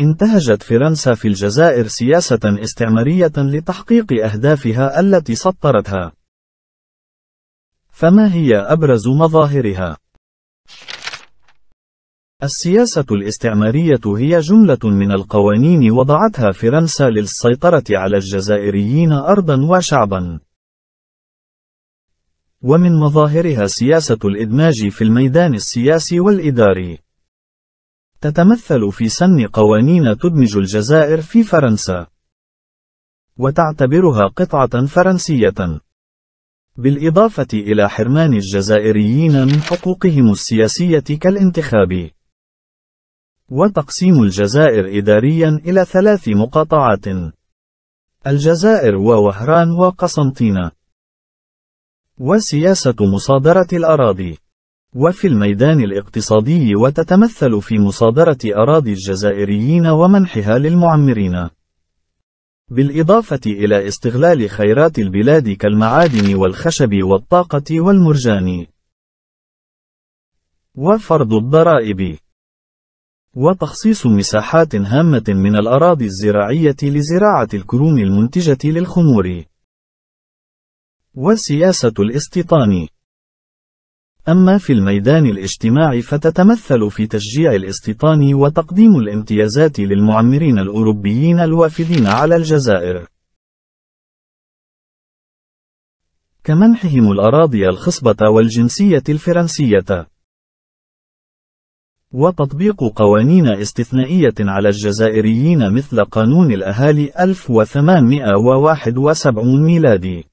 انتهجت فرنسا في الجزائر سياسة استعمارية لتحقيق أهدافها التي سطرتها. فما هي أبرز مظاهرها؟ السياسة الاستعمارية هي جملة من القوانين وضعتها فرنسا للسيطرة على الجزائريين أرضا وشعبا. ومن مظاهرها سياسة الإدماج في الميدان السياسي والإداري. تتمثل في سن قوانين تدمج الجزائر في فرنسا وتعتبرها قطعة فرنسية بالإضافة إلى حرمان الجزائريين من حقوقهم السياسية كالانتخاب وتقسيم الجزائر إداريا إلى ثلاث مقاطعات الجزائر ووهران وقسنطينة وسياسة مصادرة الأراضي وفي الميدان الاقتصادي وتتمثل في مصادرة أراضي الجزائريين ومنحها للمعمرين. بالإضافة إلى استغلال خيرات البلاد كالمعادن والخشب والطاقة والمرجان. وفرض الضرائب. وتخصيص مساحات هامة من الأراضي الزراعية لزراعة الكروم المنتجة للخمور. وسياسة الاستيطان أما في الميدان الاجتماعي فتتمثل في تشجيع الاستيطان وتقديم الامتيازات للمعمرين الأوروبيين الوافدين على الجزائر كمنحهم الأراضي الخصبة والجنسية الفرنسية وتطبيق قوانين استثنائية على الجزائريين مثل قانون الأهالي 1871 ميلادي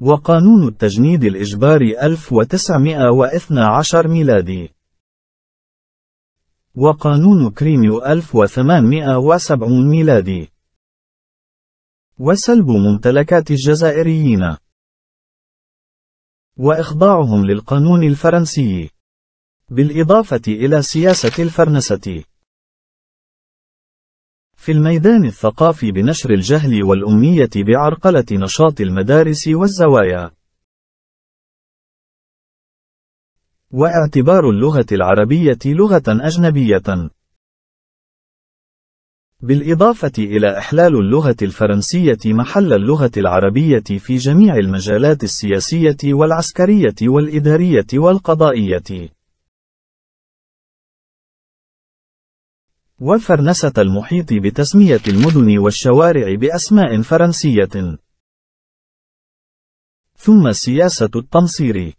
وقانون التجنيد الإجباري 1912 ميلادي وقانون كريميو 1870 ميلادي وسلب ممتلكات الجزائريين وإخضاعهم للقانون الفرنسي بالإضافة إلى سياسة الفرنسة في الميدان الثقافي بنشر الجهل والأمية بعرقلة نشاط المدارس والزوايا واعتبار اللغة العربية لغة أجنبية بالإضافة إلى إحلال اللغة الفرنسية محل اللغة العربية في جميع المجالات السياسية والعسكرية والإدارية والقضائية وفرنسة المحيط بتسمية المدن والشوارع بأسماء فرنسية. ثم سياسة التنصير.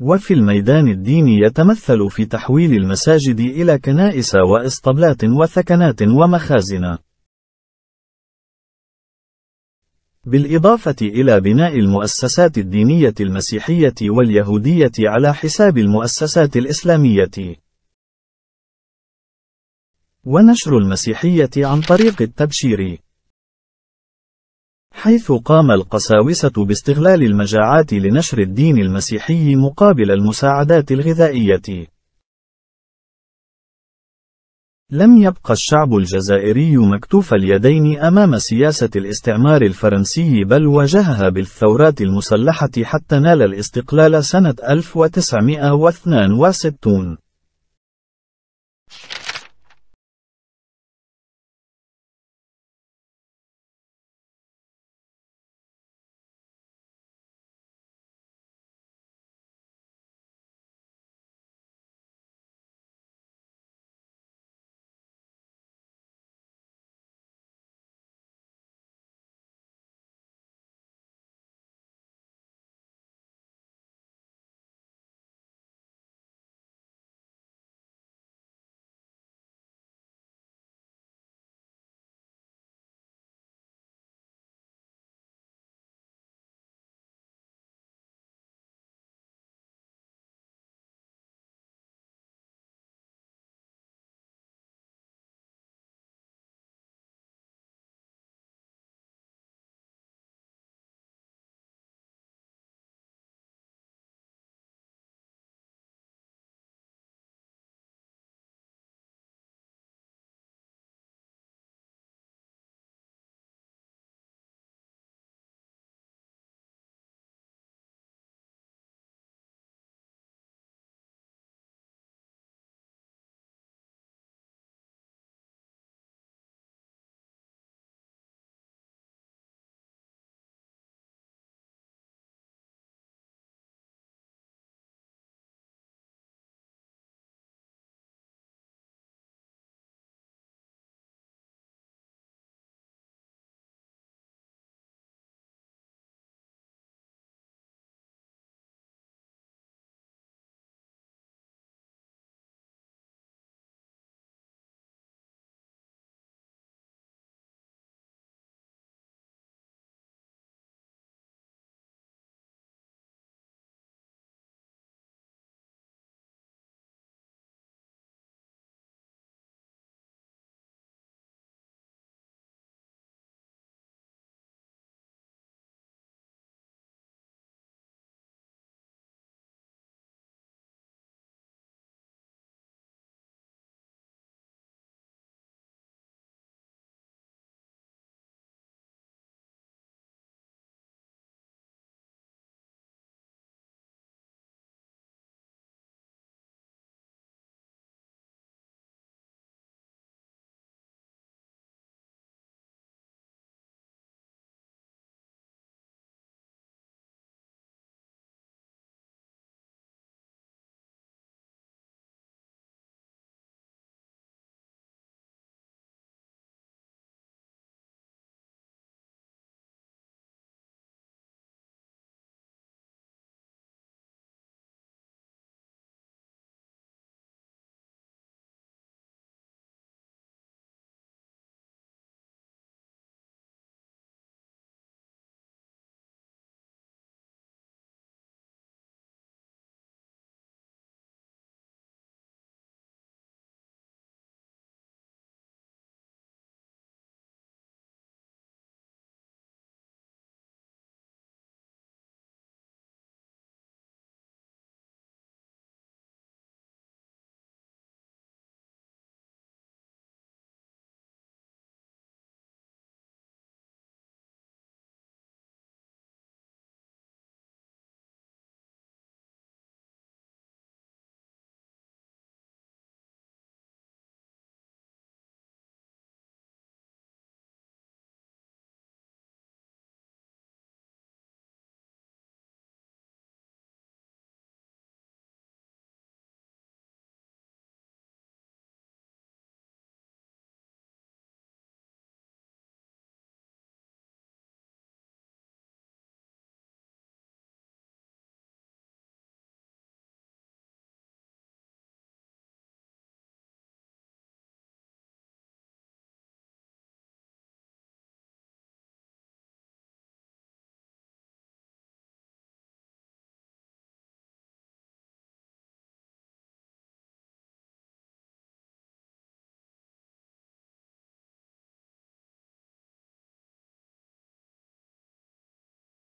وفي الميدان الديني يتمثل في تحويل المساجد إلى كنائس وإسطبلات وثكنات ومخازن. بالإضافة إلى بناء المؤسسات الدينية المسيحية واليهودية على حساب المؤسسات الإسلامية. ونشر المسيحية عن طريق التبشير حيث قام القساوسة باستغلال المجاعات لنشر الدين المسيحي مقابل المساعدات الغذائية. لم يبقى الشعب الجزائري مكتوف اليدين أمام سياسة الاستعمار الفرنسي بل واجهها بالثورات المسلحة حتى نال الاستقلال سنة 1962